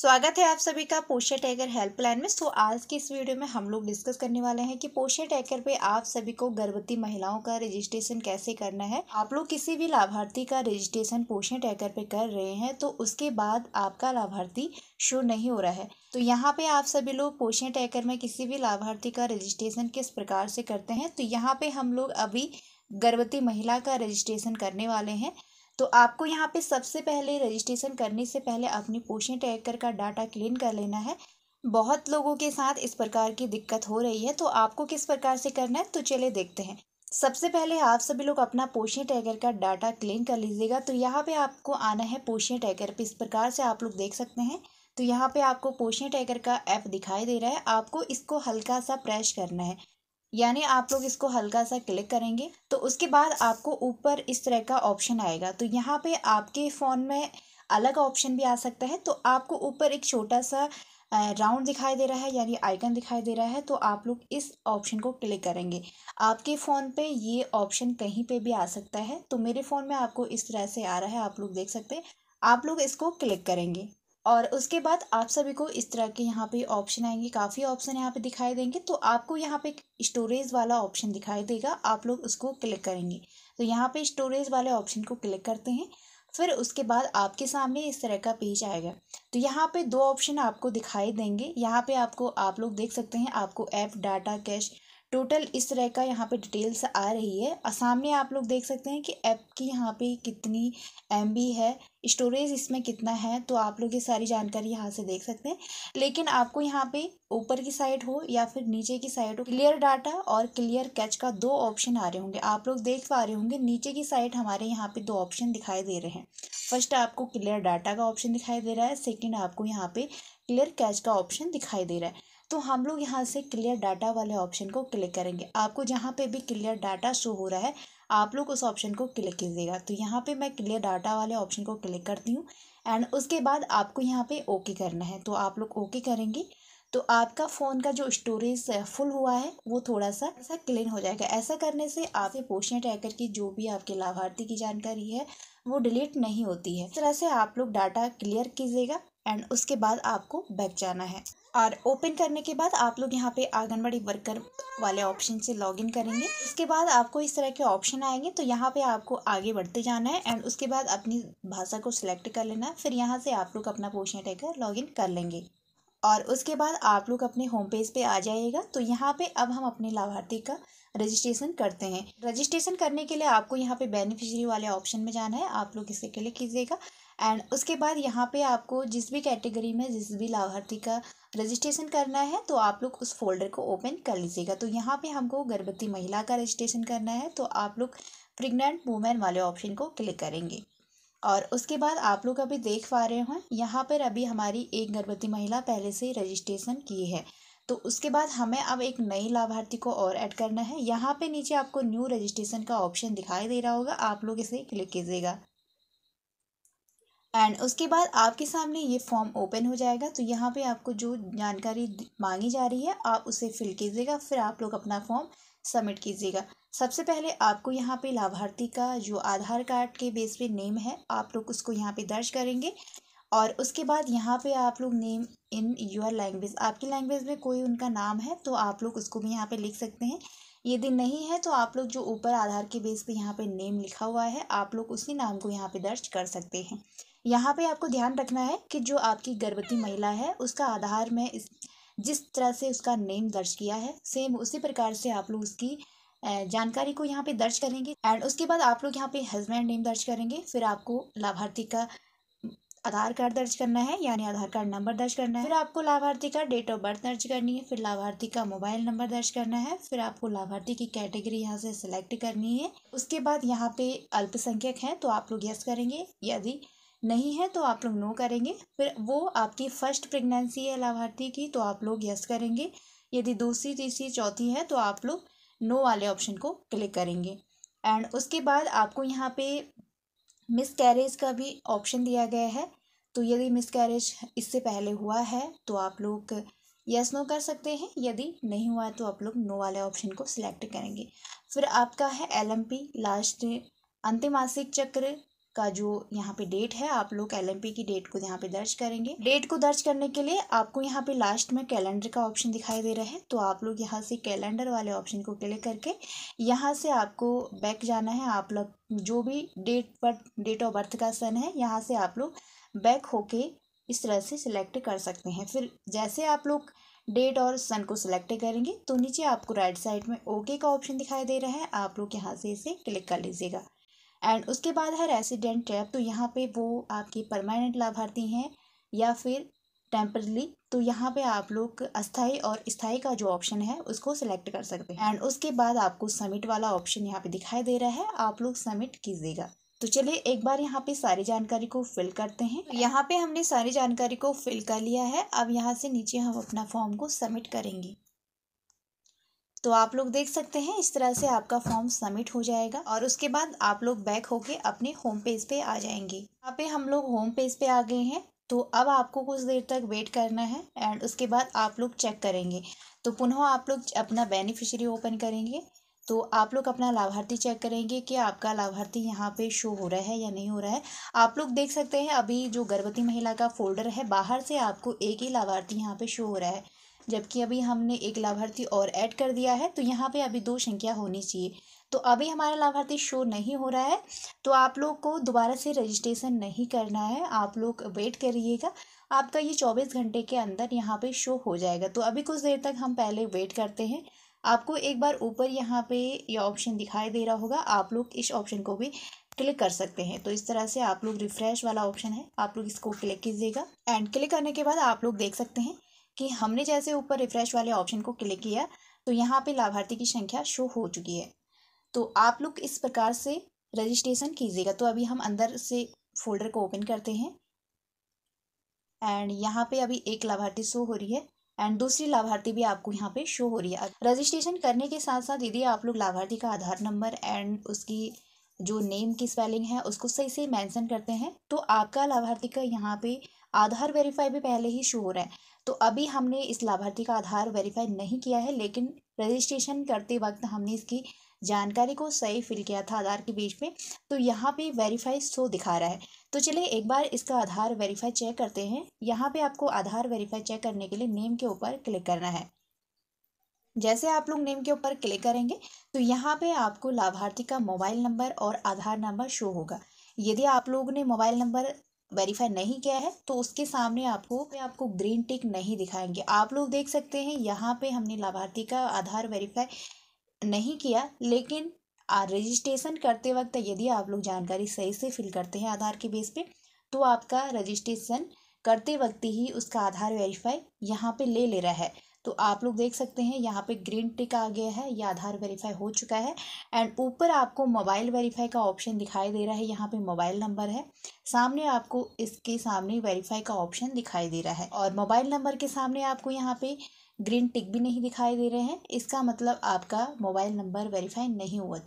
स्वागत है आप सभी का पोषे टैगर हेल्पलाइन में सो तो आज के इस वीडियो में हम लोग डिस्कस करने वाले हैं कि पोषे टैगर पे आप सभी को गर्भवती महिलाओं का रजिस्ट्रेशन कैसे करना है आप लोग किसी भी लाभार्थी का रजिस्ट्रेशन पोषे टैगर पे कर रहे हैं तो उसके बाद आपका लाभार्थी शो नहीं हो रहा है तो यहाँ पे आप सभी लोग पोषण टैकर में किसी भी लाभार्थी का रजिस्ट्रेशन किस प्रकार से करते हैं तो यहाँ पे हम लोग अभी गर्भवती महिला का रजिस्ट्रेशन करने वाले हैं तो आपको यहाँ पे सबसे पहले रजिस्ट्रेशन करने से पहले अपनी पोषण ट्रैकर का डाटा क्लीन कर लेना है बहुत लोगों के साथ इस प्रकार की दिक्कत हो रही है तो आपको किस प्रकार से करना है तो चले देखते हैं सबसे पहले आप सभी लोग अपना पोषण टैगर का डाटा क्लीन कर लीजिएगा तो यहाँ पे आपको आना है पोषण टैगर पे इस प्रकार से आप लोग देख सकते हैं तो यहाँ पे आपको पोषण टैगर का ऐप दिखाई दे रहा है आपको इसको हल्का सा प्रेस करना है यानी आप लोग इसको हल्का सा क्लिक करेंगे तो उसके बाद आपको ऊपर इस तरह का ऑप्शन आएगा तो यहाँ पे आपके फ़ोन में अलग ऑप्शन भी आ सकता है तो आपको ऊपर एक छोटा सा राउंड दिखाई दे रहा है यानी आइकन दिखाई दे रहा है तो आप लोग इस ऑप्शन को क्लिक करेंगे आपके फ़ोन पे ये ऑप्शन कहीं पे भी आ सकता है तो मेरे फ़ोन में आपको इस तरह से आ रहा है आप लोग देख सकते हैं आप लोग इसको क्लिक करेंगे और उसके बाद आप सभी को इस तरह के यहाँ पे ऑप्शन आएंगे काफ़ी ऑप्शन यहाँ पे दिखाई देंगे तो आपको यहाँ पे स्टोरेज वाला ऑप्शन दिखाई देगा आप लोग उसको क्लिक करेंगे तो यहाँ पे स्टोरेज वाले ऑप्शन को क्लिक करते हैं फिर उसके बाद आपके सामने इस तरह का पेज आएगा तो यहाँ पे दो ऑप्शन आपको दिखाई देंगे यहाँ पे आपको आप लोग देख सकते हैं आपको ऐप डाटा कैश टोटल इस तरह का यहाँ पे डिटेल्स आ रही है और सामने आप लोग देख सकते हैं कि ऐप की यहाँ पे कितनी एम है स्टोरेज इसमें कितना है तो आप लोग ये सारी जानकारी यहाँ से देख सकते हैं लेकिन आपको यहाँ पे ऊपर की साइड हो या फिर नीचे की साइड हो क्लियर डाटा और क्लियर कैच का दो ऑप्शन आ रहे होंगे आप लोग देख पा रहे होंगे नीचे की साइड हमारे यहाँ पे दो ऑप्शन दिखाई दे रहे हैं फर्स्ट आपको क्लियर डाटा का ऑप्शन दिखाई दे रहा है सेकेंड आपको यहाँ पे क्लियर कैच का ऑप्शन दिखाई दे रहा है तो हम लोग यहाँ से क्लियर डाटा वाले ऑप्शन को क्लिक करेंगे आपको जहाँ पे भी क्लियर डाटा शो हो रहा है आप लोग उस ऑप्शन को क्लिक कीजिएगा तो यहाँ पे मैं क्लियर डाटा वाले ऑप्शन को क्लिक करती हूँ एंड उसके बाद आपको यहाँ पे ओके करना है तो आप लोग ओके करेंगे तो आपका फ़ोन का जो स्टोरेज फुल हुआ है वो थोड़ा सा ऐसा क्लीन हो जाएगा ऐसा करने से आपके पोषण ट्रैकर की जो भी आपके लाभार्थी की जानकारी है वो डिलीट नहीं होती है इस तरह से आप लोग डाटा क्लियर कीजिएगा एंड उसके बाद आपको बैक जाना है और ओपन करने के बाद आप लोग यहाँ पे आंगनबाड़ी वर्कर वाले ऑप्शन से लॉगिन करेंगे उसके बाद आपको इस तरह के ऑप्शन आएंगे तो यहाँ पे आपको आगे बढ़ते जाना है एंड उसके बाद अपनी भाषा को सिलेक्ट कर लेना फिर यहाँ से आप लोग अपना पोर्शन लॉग लॉगिन कर लेंगे और उसके बाद आप लोग अपने होम पेज पे आ जाइएगा तो यहाँ पे अब हम अपने लाभार्थी का रजिस्ट्रेशन करते हैं रजिस्ट्रेशन करने के लिए आपको यहाँ पे बेनिफिशियरी वाले ऑप्शन में जाना है आप लोग इसे क्लिक कीजिएगा एंड उसके बाद यहाँ पे आपको जिस भी कैटेगरी में जिस भी लाभार्थी का रजिस्ट्रेशन करना है तो आप लोग उस फोल्डर को ओपन कर लीजिएगा तो यहाँ पे हमको गर्भवती महिला का रजिस्ट्रेशन करना है तो आप लोग प्रेग्नेंट वूमेन वाले ऑप्शन को क्लिक करेंगे और उसके बाद आप लोग अभी देख पा रहे हैं यहाँ पर अभी हमारी एक गर्भवती महिला पहले से रजिस्ट्रेशन की है तो उसके बाद हमें अब एक नई लाभार्थी को और ऐड करना है यहाँ पे नीचे आपको न्यू रजिस्ट्रेशन का ऑप्शन दिखाई दे रहा होगा आप लोग इसे क्लिक कीजिएगा एंड उसके बाद आपके सामने ये फॉर्म ओपन हो जाएगा तो यहाँ पे आपको जो जानकारी मांगी जा रही है आप उसे फिल कीजिएगा फिर आप लोग अपना फॉर्म सबमिट कीजिएगा सबसे पहले आपको यहाँ पे लाभार्थी का जो आधार कार्ड के बेस पे नेम है आप लोग उसको यहाँ पे दर्ज करेंगे और उसके बाद यहाँ पे आप लोग नेम इन योर लैंग्वेज आपकी लैंग्वेज में कोई उनका नाम है तो आप लोग उसको भी यहाँ पे लिख सकते हैं यदि नहीं है तो आप लोग जो ऊपर आधार के बेस पे यहाँ पे नेम लिखा हुआ है आप लोग उसी नाम को यहाँ पे दर्ज कर सकते हैं यहाँ पे आपको ध्यान रखना है कि जो आपकी गर्भवती महिला है उसका आधार में इस जिस तरह से उसका नेम दर्ज किया है सेम उसी प्रकार से आप लोग उसकी जानकारी को यहाँ पे दर्ज करेंगे एंड उसके बाद आप लोग यहाँ पे हस्बैंड नेम दर्ज करेंगे फिर आपको लाभार्थी का आधार कार्ड दर्ज करना है यानी आधार कार्ड नंबर दर्ज करना है फिर आपको लाभार्थी का डेट ऑफ बर्थ दर्ज करनी है फिर लाभार्थी का मोबाइल नंबर दर्ज करना है फिर आपको लाभार्थी की कैटेगरी यहाँ से सिलेक्ट करनी है उसके बाद यहाँ पे अल्पसंख्यक है तो आप लोग यस करेंगे यदि नहीं है तो आप लोग नो करेंगे फिर वो आपकी फर्स्ट प्रेगनेंसी है लाभार्थी की तो आप लोग यस करेंगे यदि दूसरी तीसरी चौथी है तो आप लोग नो वाले ऑप्शन को क्लिक करेंगे एंड उसके बाद आपको यहाँ पे मिस कैरेज का भी ऑप्शन दिया गया है तो यदि मिस कैरेज इससे पहले हुआ है तो आप लोग यस नो कर सकते हैं यदि नहीं हुआ है तो आप लोग नो वाले ऑप्शन को सिलेक्ट करेंगे फिर आपका है एल एम पी लास्ट अंतिम मासिक चक्र का जो यहाँ पे डेट है आप लोग एल की डेट को यहाँ पे दर्ज करेंगे डेट को दर्ज करने के लिए आपको यहाँ पे लास्ट में कैलेंडर का ऑप्शन दिखाई दे रहा है तो आप लोग यहाँ से कैलेंडर वाले ऑप्शन को क्लिक करके यहाँ से आपको बैक जाना है आप लोग जो भी date birth date of birth का सन है यहाँ से आप लोग बैक होके इस तरह से सिलेक्ट कर सकते हैं फिर जैसे आप लोग डेट और सन को सिलेक्ट करेंगे तो नीचे आपको राइट साइड में ओके का ऑप्शन दिखाई दे रहा है आप लोग यहाँ से इसे क्लिक कर लीजिएगा एंड उसके बाद है रेसिडेंट टैप तो यहाँ पे वो आपकी परमानेंट लाभार्थी हैं या फिर टेम्परली तो यहाँ पे आप लोग अस्थाई और स्थाई का जो ऑप्शन है उसको सिलेक्ट कर सकते हैं एंड उसके बाद आपको सबमिट वाला ऑप्शन यहाँ पे दिखाई दे रहा है आप लोग सबमिट कीजिएगा तो चलिए एक बार यहाँ पे सारी जानकारी को फिल करते हैं तो यहाँ पे हमने सारी जानकारी को फिल कर लिया है अब यहाँ से नीचे हम अपना फॉर्म को सबमिट करेंगे तो आप लोग देख सकते हैं इस तरह से आपका फॉर्म सबमिट हो जाएगा और उसके बाद आप लोग बैक होके अपने होम पेज पे आ जाएंगे यहाँ पे हम लोग होम पेज पे आ गए हैं तो अब आपको कुछ देर तक वेट करना है एंड उसके बाद आप लोग चेक करेंगे तो पुनः आप लोग अपना बेनिफिशियरी ओपन करेंगे तो आप लोग अपना लाभार्थी चेक करेंगे कि आपका लाभार्थी यहाँ पे शो हो रहा है या नहीं हो रहा है आप लोग देख सकते हैं अभी जो गर्भवती महिला का फोल्डर है बाहर से आपको एक ही लाभार्थी यहाँ पे शो हो रहा है जबकि अभी हमने एक लाभार्थी और ऐड कर दिया है तो यहाँ पे अभी दो संख्या होनी चाहिए तो अभी हमारा लाभार्थी शो नहीं हो रहा है तो आप लोग को दोबारा से रजिस्ट्रेशन नहीं करना है आप लोग वेट करिएगा आपका ये चौबीस घंटे के अंदर यहाँ पर शो हो जाएगा तो अभी कुछ देर तक हम पहले वेट करते हैं आपको एक बार ऊपर यहाँ पे ये यह ऑप्शन दिखाई दे रहा होगा आप लोग इस ऑप्शन को भी क्लिक कर सकते हैं तो इस तरह से आप लोग रिफ्रेश वाला ऑप्शन है आप लोग इसको क्लिक कीजिएगा एंड क्लिक करने के बाद आप लोग देख सकते हैं कि हमने जैसे ऊपर रिफ्रेश वाले ऑप्शन को क्लिक किया तो यहाँ पे लाभार्थी की संख्या शो हो चुकी है तो आप लोग इस प्रकार से रजिस्ट्रेशन कीजिएगा तो अभी हम अंदर से फोल्डर को ओपन करते हैं एंड यहाँ पे अभी एक लाभार्थी शो हो रही है एंड दूसरी लाभार्थी भी आपको यहाँ पे शो हो रही है रजिस्ट्रेशन करने के साथ साथ यदि आप लोग लाभार्थी का आधार नंबर एंड उसकी जो नेम की स्पेलिंग है उसको सही से मेंशन करते हैं तो आपका लाभार्थी का यहाँ पे आधार वेरीफाई भी पहले ही शो हो रहा है तो अभी हमने इस लाभार्थी का आधार वेरीफाई नहीं किया है लेकिन रजिस्ट्रेशन करते वक्त हमने इसकी जानकारी को सही फिल किया था आधार के बीच में तो यहाँ पे वेरीफाई सो दिखा रहा है तो चलिए एक बार इसका आधार वेरीफाई चेक करते हैं यहाँ पे आपको आधार वेरीफाई चेक करने के लिए नेम के ऊपर क्लिक करना है जैसे आप लोग नेम के ऊपर क्लिक करेंगे तो यहाँ पे आपको लाभार्थी का मोबाइल नंबर और आधार नंबर शो होगा यदि आप लोगों ने मोबाइल नंबर वेरीफाई नहीं किया है तो उसके सामने आपको आपको ग्रीन टिक नहीं दिखाएंगे आप लोग देख सकते हैं यहाँ पे हमने लाभार्थी का आधार वेरीफाई नहीं किया लेकिन रजिस्ट्रेशन करते वक्त यदि आप लोग जानकारी सही से फिल करते हैं आधार के बेस पे तो आपका रजिस्ट्रेशन करते वक्त ही उसका आधार वेरीफाई यहाँ पे ले ले रहा है तो आप लोग देख सकते हैं यहाँ पे ग्रीन टिक आ गया है या आधार वेरीफाई हो चुका है एंड ऊपर आपको मोबाइल वेरीफाई का ऑप्शन दिखाई दे रहा है यहाँ पे मोबाइल नंबर है सामने आपको इसके सामने वेरीफाई का ऑप्शन दिखाई दे रहा है और मोबाइल नंबर के सामने आपको यहाँ पे ग्रीन टिक भी नहीं दिखाई दे रहे हैं इसका मतलब आपका मोबाइल नंबर वेरीफाई नहीं हुआ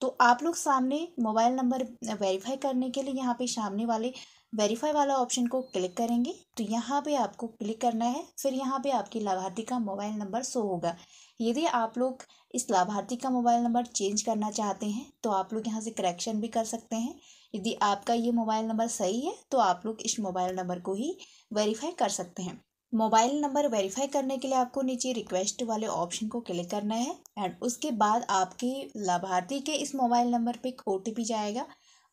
तो आप लोग सामने मोबाइल नंबर वेरीफाई करने के लिए यहाँ पे सामने वाले वेरीफाई वाला ऑप्शन को क्लिक करेंगे तो यहाँ पे आपको क्लिक करना है फिर यहाँ पे आपकी लाभार्थी का मोबाइल नंबर शो होगा यदि आप लोग इस लाभार्थी का मोबाइल नंबर चेंज करना चाहते हैं तो आप लोग यहाँ से करेक्शन भी कर सकते हैं यदि आपका ये मोबाइल नंबर सही है तो आप लोग इस मोबाइल नंबर को ही वेरीफाई कर सकते हैं मोबाइल नंबर वेरीफाई करने के लिए आपको नीचे रिक्वेस्ट वाले ऑप्शन को क्लिक करना है एंड उसके बाद आपके लाभार्थी के इस मोबाइल नंबर पर एक ओ जाएगा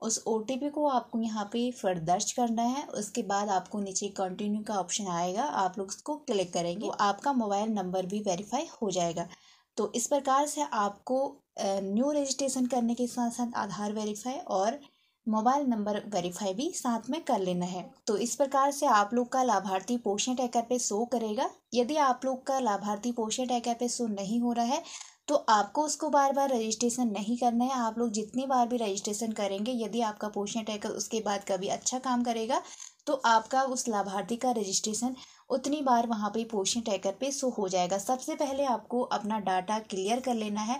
उस ओ को आपको यहाँ पे फिर दर्ज करना है उसके बाद आपको नीचे कंटिन्यू का ऑप्शन आएगा आप लोग उसको क्लिक करेंगे तो आपका मोबाइल नंबर भी वेरीफाई हो जाएगा तो इस प्रकार से आपको न्यू रजिस्ट्रेशन करने के साथ साथ आधार वेरीफाई और मोबाइल नंबर वेरीफाई भी साथ में कर लेना है तो इस प्रकार से आप लोग का लाभार्थी पोषण टैकर पे शो करेगा यदि आप लोग का लाभार्थी पोषण टैकर पे शो नहीं हो रहा है तो आपको उसको बार बार रजिस्ट्रेशन नहीं करना है आप लोग जितनी बार भी रजिस्ट्रेशन करेंगे यदि आपका पोषण तो टैकर उसके बाद कभी अच्छा काम करेगा तो आपका उस लाभार्थी का रजिस्ट्रेशन उतनी बार वहाँ पे पोषण टैकर पे शो हो जाएगा सबसे पहले आपको अपना डाटा क्लियर कर लेना है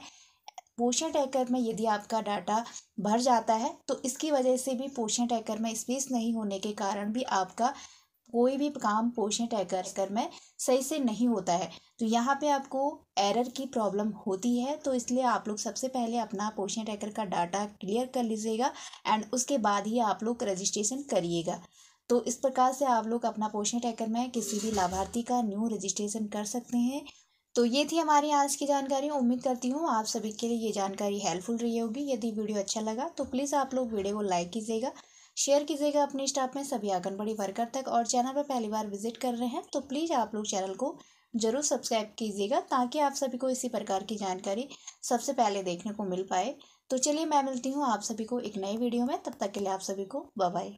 पोषण टैकर में यदि आपका डाटा भर जाता है तो इसकी वजह से भी पोषण टैकर में स्पेस नहीं होने के कारण भी आपका कोई भी काम पोषण टैकर कर में सही से नहीं होता है तो यहाँ पे आपको एरर की प्रॉब्लम होती है तो इसलिए आप लोग सबसे पहले अपना पोषण टैकर का डाटा क्लियर कर लीजिएगा एंड उसके बाद ही आप लोग रजिस्ट्रेशन करिएगा तो इस प्रकार से आप लोग अपना पोषण टैकर में किसी भी लाभार्थी का न्यू रजिस्ट्रेशन कर सकते हैं तो ये थी हमारी आज की जानकारी उम्मीद करती हूँ आप सभी के लिए ये जानकारी हेल्पफुल रही होगी यदि वीडियो अच्छा लगा तो प्लीज़ आप लोग वीडियो को लाइक कीजिएगा शेयर कीजिएगा अपने स्टाफ में सभी आंगनबाड़ी वर्कर तक और चैनल पर पहली बार विजिट कर रहे हैं तो प्लीज़ आप लोग चैनल को जरूर सब्सक्राइब कीजिएगा ताकि आप सभी को इसी प्रकार की जानकारी सबसे पहले देखने को मिल पाए तो चलिए मैं मिलती हूँ आप सभी को एक नई वीडियो में तब तक के लिए आप सभी को बाय